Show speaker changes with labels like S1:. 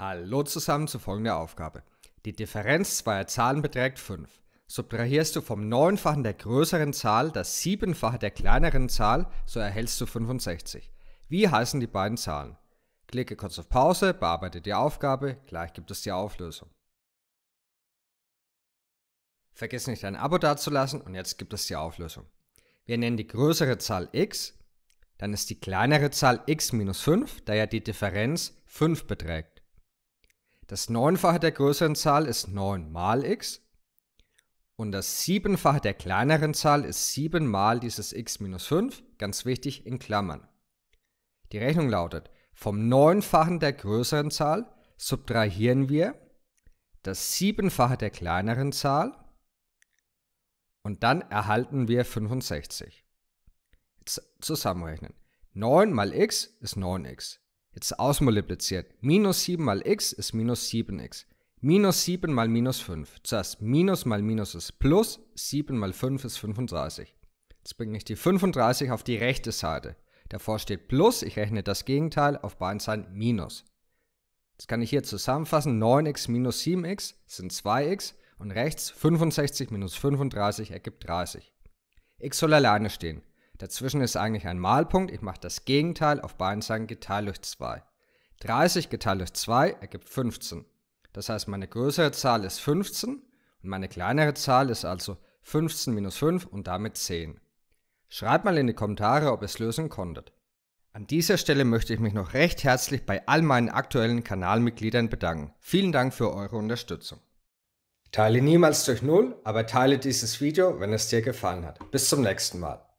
S1: Hallo zusammen zu folgender Aufgabe. Die Differenz zweier Zahlen beträgt 5. Subtrahierst du vom Neunfachen der größeren Zahl das Siebenfache der kleineren Zahl, so erhältst du 65. Wie heißen die beiden Zahlen? Klicke kurz auf Pause, bearbeite die Aufgabe, gleich gibt es die Auflösung. Vergiss nicht ein Abo dazulassen und jetzt gibt es die Auflösung. Wir nennen die größere Zahl x, dann ist die kleinere Zahl x minus 5, da ja die Differenz 5 beträgt. Das Neunfache der größeren Zahl ist 9 mal x und das Siebenfache der kleineren Zahl ist 7 mal dieses x minus 5, ganz wichtig, in Klammern. Die Rechnung lautet, vom Neunfachen der größeren Zahl subtrahieren wir das Siebenfache der kleineren Zahl und dann erhalten wir 65. Jetzt zusammenrechnen. 9 mal x ist 9x. Jetzt ausmultipliziert. Minus 7 mal x ist minus 7x. Minus 7 mal minus 5. Zuerst minus mal minus ist plus, 7 mal 5 ist 35. Jetzt bringe ich die 35 auf die rechte Seite. Davor steht plus, ich rechne das Gegenteil, auf beiden Seiten minus. Jetzt kann ich hier zusammenfassen, 9x minus 7x sind 2x und rechts 65 minus 35 ergibt 30. x soll alleine stehen. Dazwischen ist eigentlich ein Malpunkt. Ich mache das Gegenteil auf beiden Seiten geteilt durch 2. 30 geteilt durch 2 ergibt 15. Das heißt, meine größere Zahl ist 15 und meine kleinere Zahl ist also 15 minus 5 und damit 10. Schreibt mal in die Kommentare, ob ihr es lösen konntet. An dieser Stelle möchte ich mich noch recht herzlich bei all meinen aktuellen Kanalmitgliedern bedanken. Vielen Dank für eure Unterstützung. Teile niemals durch Null, aber teile dieses Video, wenn es dir gefallen hat. Bis zum nächsten Mal.